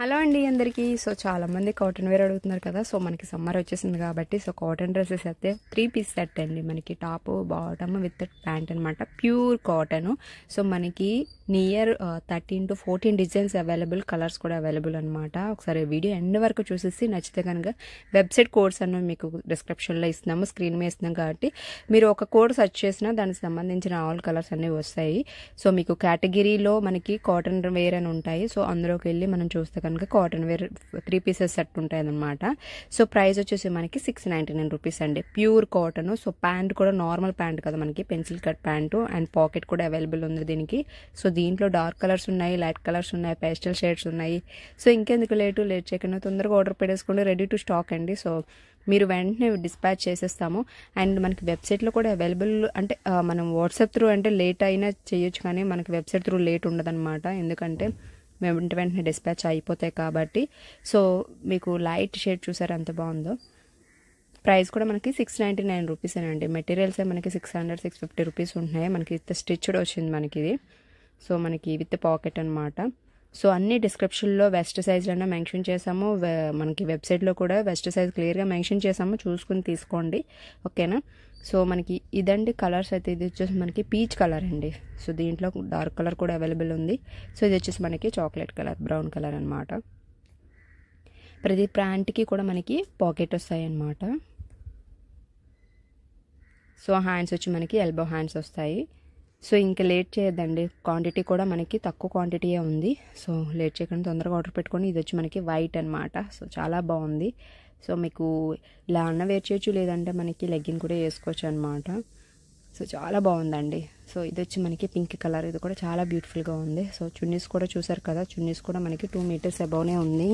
hello అండి అందరికీ so చాలామంది కాటన్ వేర్ అడుగుతున్నారు కదా సో మనకి సమ్మర్ వచ్చేసింది కాబట్టి సో కాటన్ డ్రెస్సెస్ అయితే త్రీ పీస్ సెట్ అండి మనకి టాప్ బాటమ్ విత్ ప్యాంట్ అనమాట ప్యూర్ కాటన్ సో మనకి near thirteen to fourteen designs available colours కూడా అవైలబుల్ అనమాట ఒకసారి వీడియో ఎండ్ వరకు చూసేసి నచ్చితే కనుక వెబ్సైట్ కోడ్స్ అన్న మీకు డిస్క్రిప్షన్లో ఇస్తున్నాము స్క్రీన్ మీద ఇస్తున్నాం కాబట్టి మీరు ఒక కోడ్ సర్చ్ చేసినా దానికి సంబంధించిన ఆల్ కలర్స్ అన్నీ వస్తాయి సో మీకు కేటగిరీలో మనకి కాటన్ వేర్ అని ఉంటాయి సో అందులోకి వెళ్ళి మనం చూస్తే కనుక cotton wear three pieces set ఉంటాయన్నమాట సో ప్రైస్ వచ్చేసి మనకి సిక్స్ నైంటీ నైన్ రూపీస్ అండి ప్యూర్ కాటన్ సో ప్యాంట్ కూడా నార్మల్ ప్యాంట్ కదా మనకి pencil cut pant and pocket కూడా అవైలబుల్ ఉంది దీనికి సో దీంట్లో డార్క్ కలర్స్ ఉన్నాయి లైట్ కలర్స్ ఉన్నాయి పేస్టల్ షేడ్స్ ఉన్నాయి సో ఇంకెందుకు లేటు లేట్ చేయకుండా తొందరగా ఆర్డర్ పెట్టేసుకోండి రెడీ టు స్టాక్ అండి సో మీరు వెంటనే డిస్పాచ్ చేసేస్తాము అండ్ మనకి వెబ్సైట్లో కూడా అవైలబుల్ అంటే మనం వాట్సాప్ త్రూ అంటే లేట్ అయినా చేయొచ్చు కానీ మనకి వెబ్సైట్ త్రూ లేట్ ఉండదు ఎందుకంటే వెంట వెంటనే డిస్పాచ్ అయిపోతాయి కాబట్టి సో మీకు లైట్ షేడ్ చూసారు ఎంత బాగుందో ప్రైస్ కూడా మనకి సిక్స్ నైంటీ నైన్ రూపీస్ అండి మెటీరియల్స్ మనకి six hundred six fifty rupees ఉంటున్నాయి మనకి విత్ స్టిచ్డ్ వచ్చింది మనకి ఇది సో మనకి విత్ పాకెట్ అనమాట సో అన్ని డిస్క్రిప్షన్లో వెస్ట్ సైజ్లైనా మెన్షన్ చేసాము మనకి వెబ్సైట్లో కూడా వెస్ట్ సైజ్ క్లియర్గా మెన్షన్ చేసాము చూసుకుని తీసుకోండి ఓకేనా సో మనకి ఇదండి కలర్స్ అయితే ఇది వచ్చేసి మనకి పీచ్ కలర్ అండి సో దీంట్లో డార్క్ కలర్ కూడా అవైలబుల్ ఉంది సో ఇది వచ్చేసి మనకి చాక్లెట్ కలర్ బ్రౌన్ కలర్ అనమాట ప్రతి ప్యాంట్కి కూడా మనకి పాకెట్ వస్తాయి అన్నమాట సో హ్యాండ్స్ వచ్చి మనకి ఎల్బో హ్యాండ్స్ వస్తాయి సో ఇంకా లేట్ చేయొద్దండి క్వాంటిటీ కూడా మనకి తక్కువ క్వాంటిటీయే ఉంది సో లేట్ చేయకుండా తొందరగా ఆర్డర్ పెట్టుకొని ఇది వచ్చి మనకి వైట్ అనమాట సో చాలా బాగుంది సో మీకు ఇలా అన్న వేర్ చేయొచ్చు లేదంటే మనకి లెగ్గిన్ కూడా వేసుకోవచ్చు అనమాట సో చాలా బాగుందండి సో ఇది వచ్చి మనకి పింక్ కలర్ ఇది కూడా చాలా బ్యూటిఫుల్గా ఉంది సో చున్నీస్ కూడా చూసారు కదా చున్నీస్ కూడా మనకి టూ మీటర్స్ అబౌనే ఉంది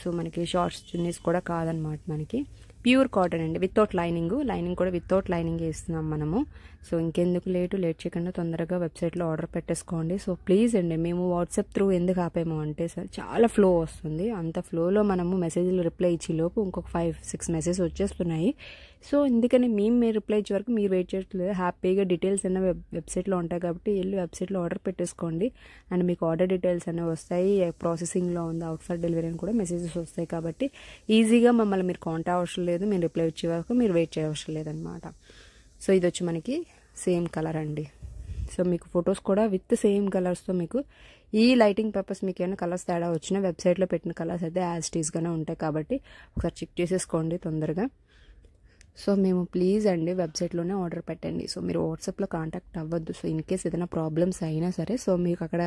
సో మనకి షార్ట్స్ చున్నీస్ కూడా కాదనమాట మనకి ప్యూర్ కాటన్ అండి వితౌట్ లైనింగ్ లైనింగ్ కూడా వితౌట్ లైనింగ్ వేస్తున్నాం మనము సో ఇంకెందుకు లేటు లేట్ చేయకుండా తొందరగా వెబ్సైట్లో ఆర్డర్ పెట్టేసుకోండి సో ప్లీజ్ అండి మేము వాట్సాప్ త్రూ ఎందుకు ఆపేమో అంటే సార్ చాలా ఫ్లో వస్తుంది అంత ఫ్లోలో మనము మెసేజ్లు రిప్లై ఇచ్చే లోపు ఇంకొక ఫైవ్ సిక్స్ మెసేజ్ వచ్చేస్తున్నాయి సో ఎందుకని మేము మీరు రిప్లై ఇచ్చే వరకు మీరు వెయిట్ చేయట్లేదు హ్యాపీగా డీటెయిల్స్ అన్న వెబ్ వెబ్సైట్లో ఉంటాయి కాబట్టి వెళ్ళి వెబ్సైట్లో ఆర్డర్ పెట్టేసుకోండి అండ్ మీకు ఆర్డర్ డీటెయిల్స్ అనేవి వస్తాయి ప్రాసెసింగ్లో ఉంది అవుట్ సైడ్ డెలివరీ అని కూడా మెసేజెస్ వస్తాయి కాబట్టి ఈజీగా మమ్మల్ని మీరు కాంటాక్ట్ అవసరం లేదు మేము రిప్లై వచ్చే వరకు మీరు వెయిట్ చేయవసరం లేదనమాట సో ఇది వచ్చి మనకి సేమ్ కలర్ అండి సో మీకు ఫొటోస్ కూడా విత్ సేమ్ కలర్స్తో మీకు ఈ లైటింగ్ పర్పస్ మీకు ఏమైనా కలర్స్ తేడా వచ్చినా వెబ్సైట్లో పెట్టిన కలర్స్ అయితే యాజ్ టీస్గానే ఉంటాయి కాబట్టి ఒకసారి చెక్ చేసేసుకోండి తొందరగా సో మేము ప్లీజ్ అండి వెబ్సైట్లోనే ఆర్డర్ పెట్టండి సో మీరు వాట్సాప్లో కాంటాక్ట్ అవ్వద్దు సో ఇన్ కేస్ ఏదైనా ప్రాబ్లమ్స్ అయినా సరే సో మీకు అక్కడ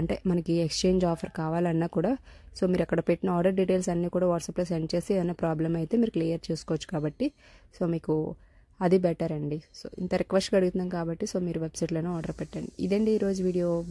అంటే మనకి ఎక్స్చేంజ్ ఆఫర్ కావాలన్నా కూడా సో మీరు అక్కడ పెట్టిన ఆర్డర్ డీటెయిల్స్ అన్నీ కూడా వాట్సాప్లో సెండ్ చేసి ఏదైనా ప్రాబ్లం అయితే మీరు క్లియర్ చేసుకోవచ్చు కాబట్టి సో మీకు అది బెటర్ అండి సో ఇంత రిక్వెస్ట్ అడుగుతున్నాం కాబట్టి సో మీరు వెబ్సైట్లోనే ఆర్డర్ పెట్టండి ఇదండి ఈరోజు వీడియో